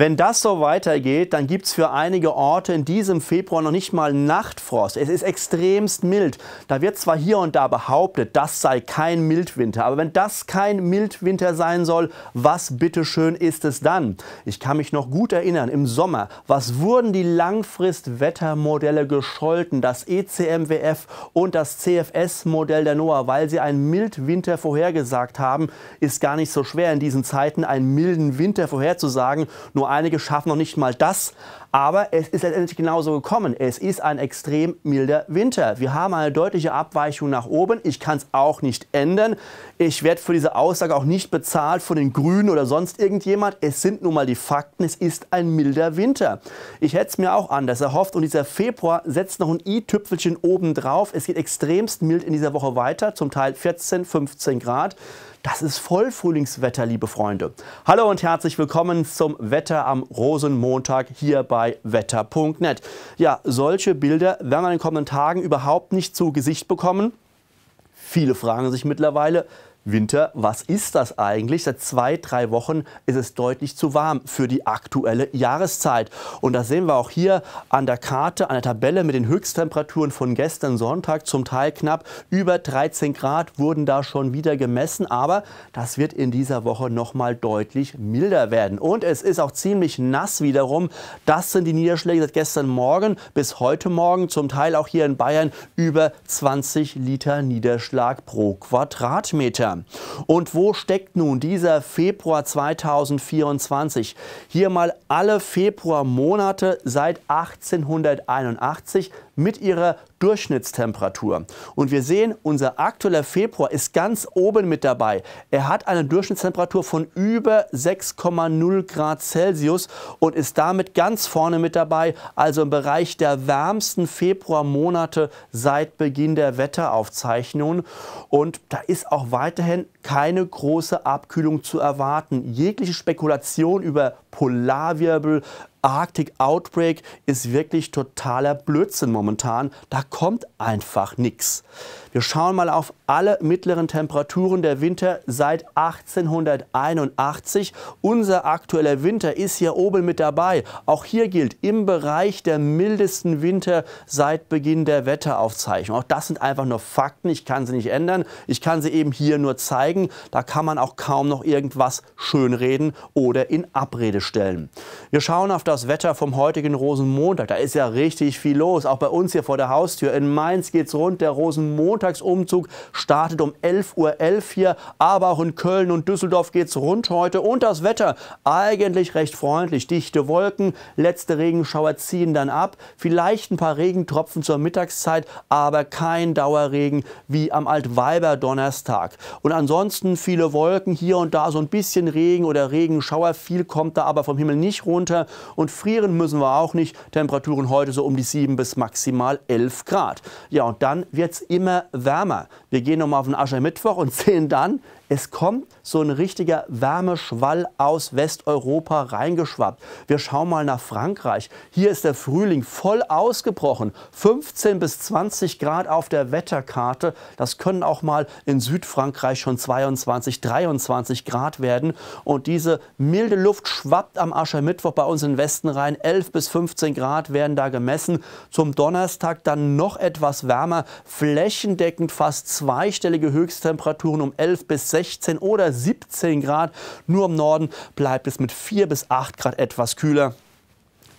Wenn das so weitergeht, dann gibt es für einige Orte in diesem Februar noch nicht mal Nachtfrost. Es ist extremst mild. Da wird zwar hier und da behauptet, das sei kein Mildwinter, aber wenn das kein Mildwinter sein soll, was bitteschön ist es dann? Ich kann mich noch gut erinnern, im Sommer, was wurden die Langfristwettermodelle gescholten, das ECMWF und das CFS-Modell der NOAA, weil sie einen Mildwinter vorhergesagt haben, ist gar nicht so schwer in diesen Zeiten einen milden Winter vorherzusagen. Nur einige schaffen noch nicht mal das. Aber es ist letztendlich genauso gekommen. Es ist ein extrem milder Winter. Wir haben eine deutliche Abweichung nach oben. Ich kann es auch nicht ändern. Ich werde für diese Aussage auch nicht bezahlt von den Grünen oder sonst irgendjemand. Es sind nun mal die Fakten. Es ist ein milder Winter. Ich hätte es mir auch anders erhofft. Und dieser Februar setzt noch ein i-Tüpfelchen oben drauf. Es geht extremst mild in dieser Woche weiter. Zum Teil 14, 15 Grad. Das ist voll Frühlingswetter, liebe Freunde. Hallo und herzlich willkommen zum Wetter am Rosenmontag hier bei bei wetter.net. Ja, solche Bilder werden wir in den kommenden Tagen überhaupt nicht zu Gesicht bekommen. Viele fragen sich mittlerweile, Winter, was ist das eigentlich? Seit zwei, drei Wochen ist es deutlich zu warm für die aktuelle Jahreszeit. Und das sehen wir auch hier an der Karte, an der Tabelle mit den Höchsttemperaturen von gestern Sonntag. Zum Teil knapp über 13 Grad wurden da schon wieder gemessen. Aber das wird in dieser Woche nochmal deutlich milder werden. Und es ist auch ziemlich nass wiederum. Das sind die Niederschläge seit gestern Morgen bis heute Morgen. Zum Teil auch hier in Bayern über 20 Liter Niederschlag pro Quadratmeter. Feuer. Und wo steckt nun dieser Februar 2024? Hier mal alle Februarmonate seit 1881 mit ihrer Durchschnittstemperatur. Und wir sehen, unser aktueller Februar ist ganz oben mit dabei. Er hat eine Durchschnittstemperatur von über 6,0 Grad Celsius und ist damit ganz vorne mit dabei, also im Bereich der wärmsten Februarmonate seit Beginn der Wetteraufzeichnungen. Und da ist auch weiterhin keine große Abkühlung zu erwarten. Jegliche Spekulation über Polarwirbel, Arctic Outbreak ist wirklich totaler Blödsinn momentan. Da kommt einfach nichts. Wir schauen mal auf alle mittleren Temperaturen der Winter seit 1881. Unser aktueller Winter ist hier oben mit dabei. Auch hier gilt im Bereich der mildesten Winter seit Beginn der Wetteraufzeichnung. Auch das sind einfach nur Fakten. Ich kann sie nicht ändern. Ich kann sie eben hier nur zeigen. Da kann man auch kaum noch irgendwas schönreden oder in Abrede stellen. Wir schauen auf das Wetter vom heutigen Rosenmontag. Da ist ja richtig viel los. Auch bei uns hier vor der Haustür in Mainz geht es rund. Der Rosenmontag Montagsumzug startet um 11.11 .11 Uhr hier. Aber auch in Köln und Düsseldorf geht es rund heute. Und das Wetter eigentlich recht freundlich. Dichte Wolken, letzte Regenschauer ziehen dann ab. Vielleicht ein paar Regentropfen zur Mittagszeit, aber kein Dauerregen wie am Altweiber-Donnerstag. Und ansonsten viele Wolken, hier und da so ein bisschen Regen oder Regenschauer. Viel kommt da aber vom Himmel nicht runter. Und frieren müssen wir auch nicht. Temperaturen heute so um die 7 bis maximal 11 Grad. Ja, und dann wird es immer wärmer. Wir gehen nochmal auf den Aschermittwoch und sehen dann, es kommt so ein richtiger Wärmeschwall aus Westeuropa reingeschwappt. Wir schauen mal nach Frankreich. Hier ist der Frühling voll ausgebrochen. 15 bis 20 Grad auf der Wetterkarte. Das können auch mal in Südfrankreich schon 22, 23 Grad werden. Und diese milde Luft schwappt am Aschermittwoch bei uns in den Westen rein. 11 bis 15 Grad werden da gemessen. Zum Donnerstag dann noch etwas wärmer. Flächendeckend fast zweistellige Höchsttemperaturen um 11 bis 16 16 oder 17 Grad. Nur im Norden bleibt es mit 4 bis 8 Grad etwas kühler.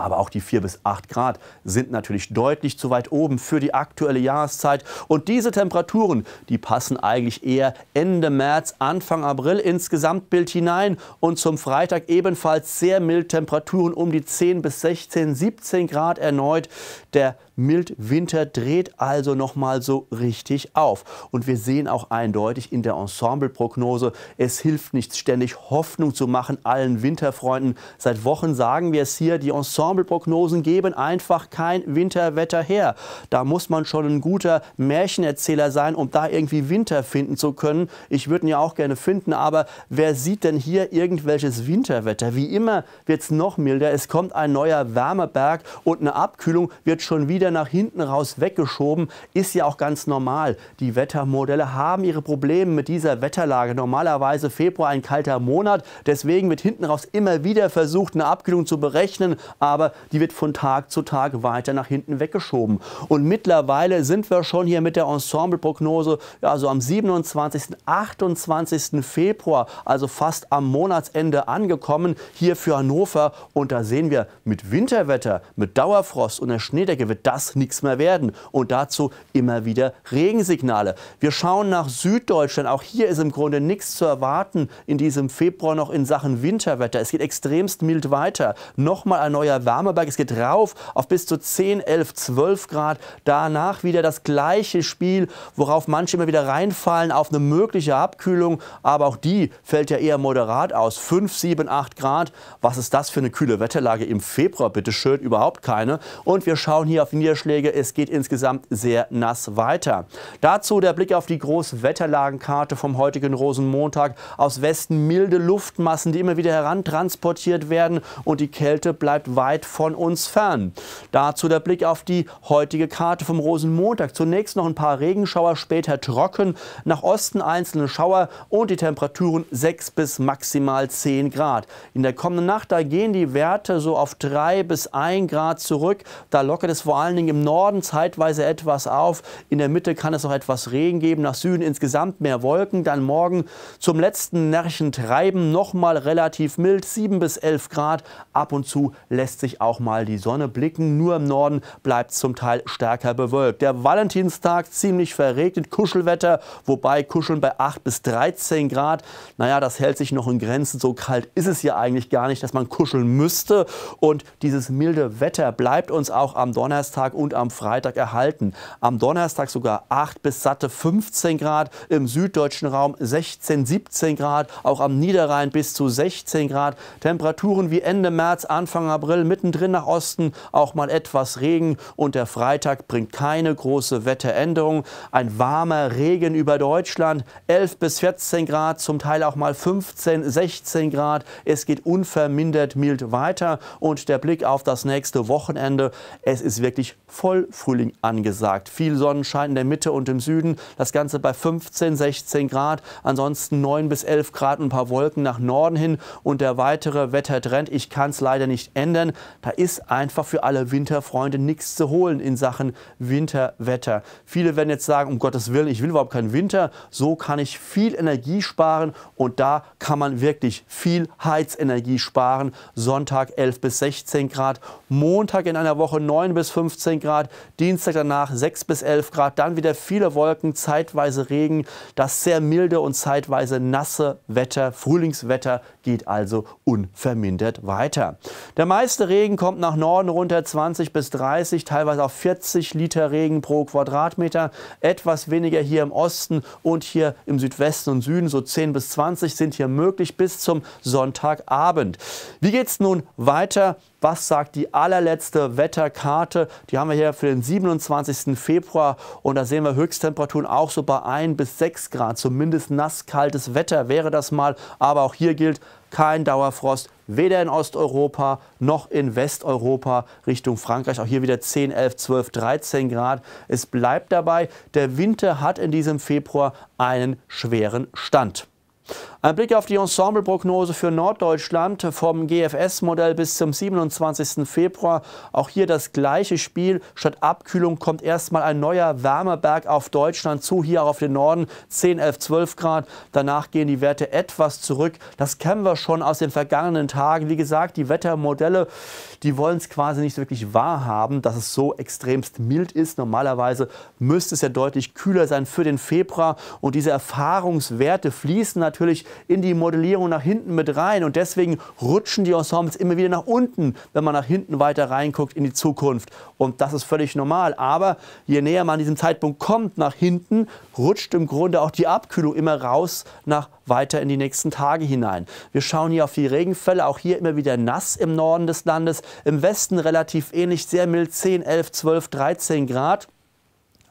Aber auch die 4 bis 8 Grad sind natürlich deutlich zu weit oben für die aktuelle Jahreszeit. Und diese Temperaturen, die passen eigentlich eher Ende März, Anfang April ins Gesamtbild hinein. Und zum Freitag ebenfalls sehr mild Temperaturen um die 10 bis 16, 17 Grad erneut. Der Mildwinter dreht also nochmal so richtig auf. Und wir sehen auch eindeutig in der Ensembleprognose, es hilft nichts ständig Hoffnung zu machen allen Winterfreunden. Seit Wochen sagen wir es hier, die Ensemble ensemble geben einfach kein Winterwetter her. Da muss man schon ein guter Märchenerzähler sein, um da irgendwie Winter finden zu können. Ich würde ihn ja auch gerne finden, aber wer sieht denn hier irgendwelches Winterwetter? Wie immer wird es noch milder. Es kommt ein neuer Wärmeberg und eine Abkühlung wird schon wieder nach hinten raus weggeschoben. Ist ja auch ganz normal. Die Wettermodelle haben ihre Probleme mit dieser Wetterlage. Normalerweise Februar ein kalter Monat. Deswegen wird hinten raus immer wieder versucht, eine Abkühlung zu berechnen. Aber aber die wird von Tag zu Tag weiter nach hinten weggeschoben. Und mittlerweile sind wir schon hier mit der Ensembleprognose, ja, also am 27., 28. Februar, also fast am Monatsende angekommen, hier für Hannover. Und da sehen wir, mit Winterwetter, mit Dauerfrost und der Schneedecke wird das nichts mehr werden. Und dazu immer wieder Regensignale. Wir schauen nach Süddeutschland. Auch hier ist im Grunde nichts zu erwarten in diesem Februar noch in Sachen Winterwetter. Es geht extremst mild weiter. Nochmal ein neuer Warmeberg. Es geht rauf auf bis zu 10, 11, 12 Grad. Danach wieder das gleiche Spiel, worauf manche immer wieder reinfallen, auf eine mögliche Abkühlung. Aber auch die fällt ja eher moderat aus. 5, 7, 8 Grad. Was ist das für eine kühle Wetterlage im Februar? Bitte schön, überhaupt keine. Und wir schauen hier auf Niederschläge. Es geht insgesamt sehr nass weiter. Dazu der Blick auf die Großwetterlagenkarte vom heutigen Rosenmontag. Aus Westen milde Luftmassen, die immer wieder herantransportiert werden. Und die Kälte bleibt weiter weit von uns fern. Dazu der Blick auf die heutige Karte vom Rosenmontag. Zunächst noch ein paar Regenschauer, später trocken, nach Osten einzelne Schauer und die Temperaturen 6 bis maximal 10 Grad. In der kommenden Nacht, da gehen die Werte so auf 3 bis 1 Grad zurück. Da lockert es vor allen Dingen im Norden zeitweise etwas auf. In der Mitte kann es noch etwas Regen geben, nach Süden insgesamt mehr Wolken. Dann morgen zum letzten Närchentreiben treiben, nochmal relativ mild, 7 bis 11 Grad. Ab und zu lässt sich sich auch mal die Sonne blicken. Nur im Norden bleibt zum Teil stärker bewölkt. Der Valentinstag ziemlich verregnet, Kuschelwetter, wobei Kuscheln bei 8 bis 13 Grad. Naja, das hält sich noch in Grenzen. So kalt ist es ja eigentlich gar nicht, dass man kuscheln müsste. Und dieses milde Wetter bleibt uns auch am Donnerstag und am Freitag erhalten. Am Donnerstag sogar 8 bis satte 15 Grad, im süddeutschen Raum 16, 17 Grad, auch am Niederrhein bis zu 16 Grad. Temperaturen wie Ende März, Anfang April mittendrin nach Osten auch mal etwas Regen und der Freitag bringt keine große Wetteränderung. Ein warmer Regen über Deutschland, 11 bis 14 Grad, zum Teil auch mal 15, 16 Grad. Es geht unvermindert mild weiter und der Blick auf das nächste Wochenende, es ist wirklich voll Frühling angesagt. Viel Sonnenschein in der Mitte und im Süden, das Ganze bei 15, 16 Grad, ansonsten 9 bis 11 Grad und ein paar Wolken nach Norden hin und der weitere Wettertrend, ich kann es leider nicht ändern, da ist einfach für alle Winterfreunde nichts zu holen in Sachen Winterwetter. Viele werden jetzt sagen, um Gottes Willen, ich will überhaupt keinen Winter. So kann ich viel Energie sparen und da kann man wirklich viel Heizenergie sparen. Sonntag 11 bis 16 Grad, Montag in einer Woche 9 bis 15 Grad, Dienstag danach 6 bis 11 Grad, dann wieder viele Wolken, zeitweise Regen, das sehr milde und zeitweise nasse Wetter, Frühlingswetter geht also unvermindert weiter. Der meiste Menge Regen kommt nach Norden runter, 20 bis 30, teilweise auch 40 Liter Regen pro Quadratmeter. Etwas weniger hier im Osten und hier im Südwesten und Süden, so 10 bis 20 sind hier möglich bis zum Sonntagabend. Wie geht es nun weiter? was sagt die allerletzte Wetterkarte. Die haben wir hier für den 27. Februar und da sehen wir Höchsttemperaturen auch so bei 1 bis 6 Grad. Zumindest nasskaltes Wetter wäre das mal. Aber auch hier gilt kein Dauerfrost, weder in Osteuropa noch in Westeuropa Richtung Frankreich. Auch hier wieder 10, 11, 12, 13 Grad. Es bleibt dabei, der Winter hat in diesem Februar einen schweren Stand. Ein Blick auf die Ensembleprognose für Norddeutschland vom GFS-Modell bis zum 27. Februar. Auch hier das gleiche Spiel. Statt Abkühlung kommt erstmal ein neuer Wärmeberg auf Deutschland zu, hier auch auf den Norden 10, 11, 12 Grad. Danach gehen die Werte etwas zurück. Das kennen wir schon aus den vergangenen Tagen. Wie gesagt, die Wettermodelle, die wollen es quasi nicht wirklich wahrhaben, dass es so extremst mild ist. Normalerweise müsste es ja deutlich kühler sein für den Februar. Und diese Erfahrungswerte fließen natürlich in die Modellierung nach hinten mit rein und deswegen rutschen die Ensembles immer wieder nach unten, wenn man nach hinten weiter reinguckt in die Zukunft. Und das ist völlig normal. Aber je näher man an diesem Zeitpunkt kommt nach hinten, rutscht im Grunde auch die Abkühlung immer raus nach weiter in die nächsten Tage hinein. Wir schauen hier auf die Regenfälle, auch hier immer wieder nass im Norden des Landes, im Westen relativ ähnlich, sehr mild 10, 11, 12, 13 Grad.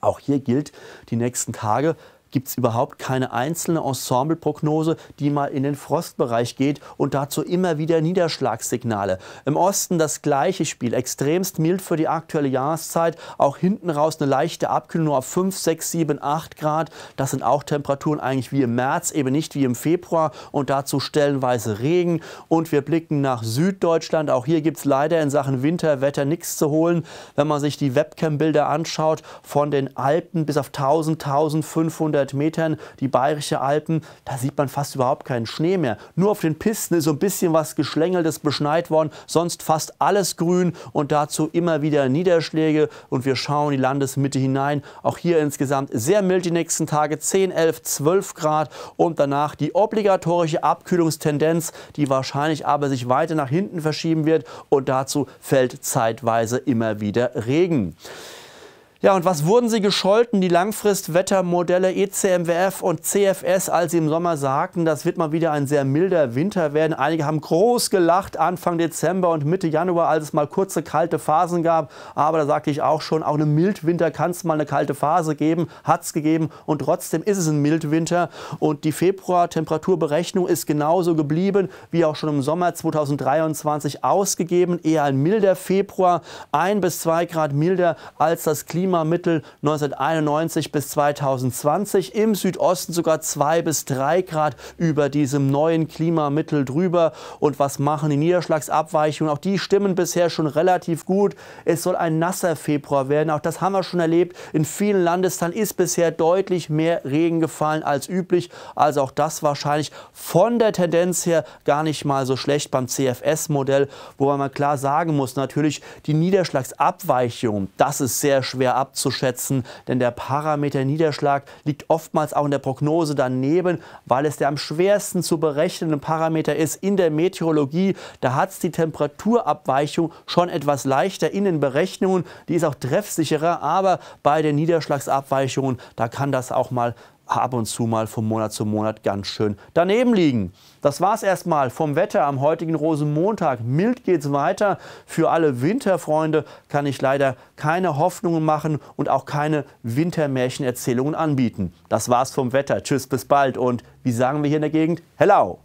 Auch hier gilt die nächsten Tage gibt es überhaupt keine einzelne Ensembleprognose, die mal in den Frostbereich geht und dazu immer wieder Niederschlagssignale. Im Osten das gleiche Spiel, extremst mild für die aktuelle Jahreszeit, auch hinten raus eine leichte Abkühlung auf 5, 6, 7, 8 Grad. Das sind auch Temperaturen eigentlich wie im März, eben nicht wie im Februar und dazu stellenweise Regen. Und wir blicken nach Süddeutschland, auch hier gibt es leider in Sachen Winterwetter nichts zu holen. Wenn man sich die Webcam-Bilder anschaut, von den Alpen bis auf 1000, 1500 100 Metern die Bayerische Alpen, da sieht man fast überhaupt keinen Schnee mehr. Nur auf den Pisten ist so ein bisschen was geschlängeltes beschneit worden, sonst fast alles grün und dazu immer wieder Niederschläge und wir schauen die Landesmitte hinein. Auch hier insgesamt sehr mild die nächsten Tage, 10, 11, 12 Grad und danach die obligatorische Abkühlungstendenz, die wahrscheinlich aber sich weiter nach hinten verschieben wird und dazu fällt zeitweise immer wieder Regen. Ja, und was wurden sie gescholten, die Langfristwettermodelle ECMWF und CFS, als sie im Sommer sagten, das wird mal wieder ein sehr milder Winter werden. Einige haben groß gelacht Anfang Dezember und Mitte Januar, als es mal kurze kalte Phasen gab. Aber da sagte ich auch schon, auch einem Mildwinter kann es mal eine kalte Phase geben, hat es gegeben und trotzdem ist es ein Mildwinter. Und die Februar-Temperaturberechnung ist genauso geblieben, wie auch schon im Sommer 2023 ausgegeben. Eher ein milder Februar, ein bis zwei Grad milder als das Klima Klimamittel 1991 bis 2020. Im Südosten sogar zwei bis drei Grad über diesem neuen Klimamittel drüber. Und was machen die Niederschlagsabweichungen? Auch die stimmen bisher schon relativ gut. Es soll ein nasser Februar werden. Auch das haben wir schon erlebt. In vielen Landesteilen ist bisher deutlich mehr Regen gefallen als üblich. Also auch das wahrscheinlich von der Tendenz her gar nicht mal so schlecht beim CFS-Modell, wo man mal klar sagen muss, natürlich die Niederschlagsabweichungen, das ist sehr schwer abzuschätzen, denn der Parameter Niederschlag liegt oftmals auch in der Prognose daneben, weil es der am schwersten zu berechnende Parameter ist in der Meteorologie. Da hat es die Temperaturabweichung schon etwas leichter in den Berechnungen, die ist auch treffsicherer, aber bei den Niederschlagsabweichungen, da kann das auch mal ab und zu mal von Monat zu Monat ganz schön daneben liegen. Das war's erstmal vom Wetter am heutigen Rosenmontag. Mild geht's weiter. Für alle Winterfreunde kann ich leider keine Hoffnungen machen und auch keine Wintermärchenerzählungen anbieten. Das war's vom Wetter. Tschüss, bis bald und wie sagen wir hier in der Gegend? Hello!